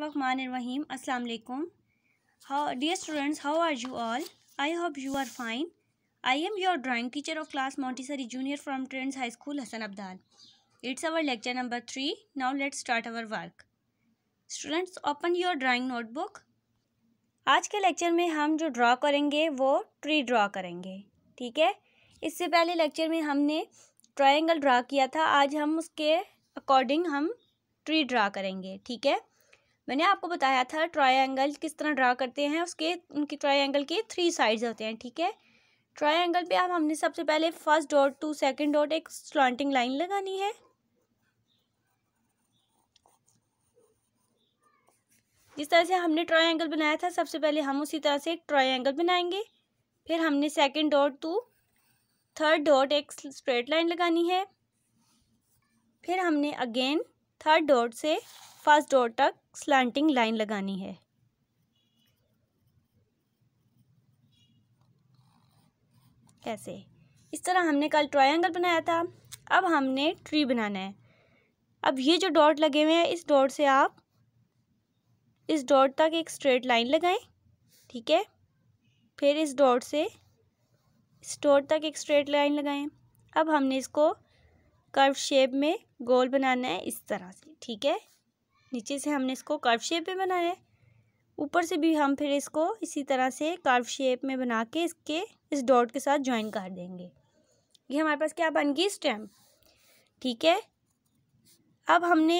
बिस्मिल्लाहिर्रहमानिर्रहीम अस्सलाम वालेकुम how dear students how are you all I hope you are fine I am your drawing teacher of class Montessori junior from trends high school Hasan Abdal it's our lecture number three now let's start our work students open your drawing notebook आज के lecture में हम जो draw करेंगे वो tree draw करेंगे ठीक है इससे पहले लेक्चर में हमने ट्राइंगल ड्रा किया था आज हम उसके अकॉर्डिंग हम ट्री ड्रा करेंगे ठीक है मैंने आपको बताया था ट्रायंगल किस तरह ड्रा करते हैं उसके उनके ट्रायंगल के थ्री साइड्स होते हैं ठीक है ट्रायंगल पे आप हमने सबसे पहले first dot to second dot एक स्लॉन्टिंग लाइन लगानी है जिस तरह से हमने ट्रायंगल बनाया था सबसे पहले हम उसी तरह से एक ट्रायंगल बनाएंगे फिर हमने second dot to third dot एक स्ट्रेट लाइन लगानी है फिर हमने अगेन थर्ड डॉट से फर्स्ट डोर तक स्लांटिंग लाइन लगानी है कैसे इस तरह हमने कल ट्रायंगल बनाया था अब हमने ट्री बनाना है अब ये जो डॉट लगे हुए हैं इस डॉट से आप इस डॉट तक एक स्ट्रेट लाइन लगाएं ठीक है फिर इस डॉट से इस डॉट तक एक स्ट्रेट लाइन लगाएं अब हमने इसको कर्व शेप में गोल बनाना है इस तरह से ठीक है नीचे से हमने इसको कर्व शेप में बनाया है ऊपर से भी हम फिर इसको इसी तरह से कर्व शेप में बना के इसके इस डॉट के साथ ज्वाइन कर देंगे ये हमारे पास क्या बन गई स्टेम ठीक है अब हमने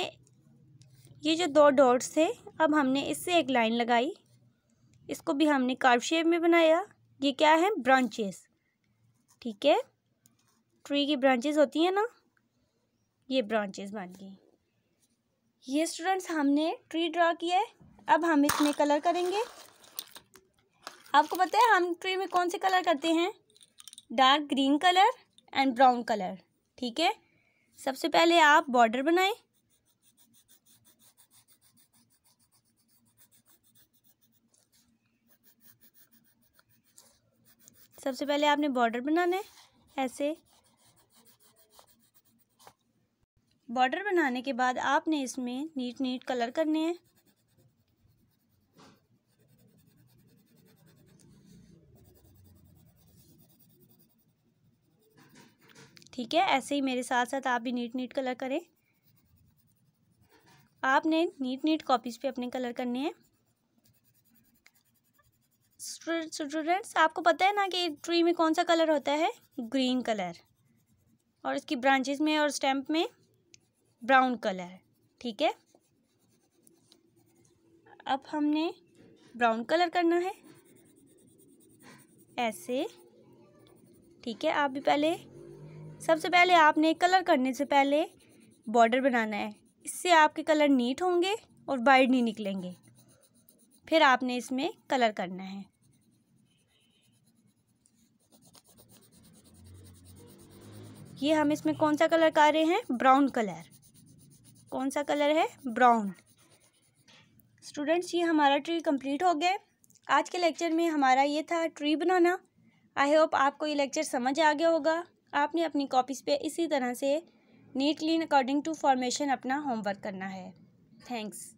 ये जो दो डॉट्स थे अब हमने इससे एक लाइन लगाई इसको भी हमने कार्व शेप में बनाया ये क्या है ब्रांचेस ठीक है ट्री की ब्रांचेस होती हैं ना ये ब्रांचेस बन गई ये स्टूडेंट्स हमने ट्री ड्रा किया है अब हम इसमें कलर करेंगे आपको पता है हम ट्री में कौन से कलर करते हैं dark green colour and brown colour ठीक है सबसे पहले आप बॉर्डर बनाएं सबसे पहले आपने बॉर्डर बनाना है ऐसे बॉर्डर बनाने के बाद आपने इसमें नीट नीट कलर करने हैं ठीक है ऐसे ही मेरे साथ साथ आप भी नीट नीट कलर करें आपने नीट नीट कॉपीज़ पे अपने कलर करने हैं स्टूडेंट्स आपको पता है ना कि ट्री में कौन सा कलर होता है ग्रीन कलर और इसकी ब्रांचेस में और स्टैम्प में ब्राउन कलर ठीक है अब हमने ब्राउन कलर करना है ऐसे ठीक है आप भी पहले सबसे पहले आपने कलर करने से पहले बॉर्डर बनाना है इससे आपके कलर नीट होंगे और वाइड नहीं निकलेंगे फिर आपने इसमें कलर करना है ये हम इसमें कौन सा कलर कर रहे हैं ब्राउन कलर कौन सा कलर है ब्राउन स्टूडेंट्स ये हमारा ट्री कंप्लीट हो गया आज के लेक्चर में हमारा ये था ट्री बनाना आई होप आपको ये लेक्चर समझ आ गया होगा आपने अपनी कॉपीज़ पे इसी तरह से neat clean according to formation अपना होमवर्क करना है थैंक्स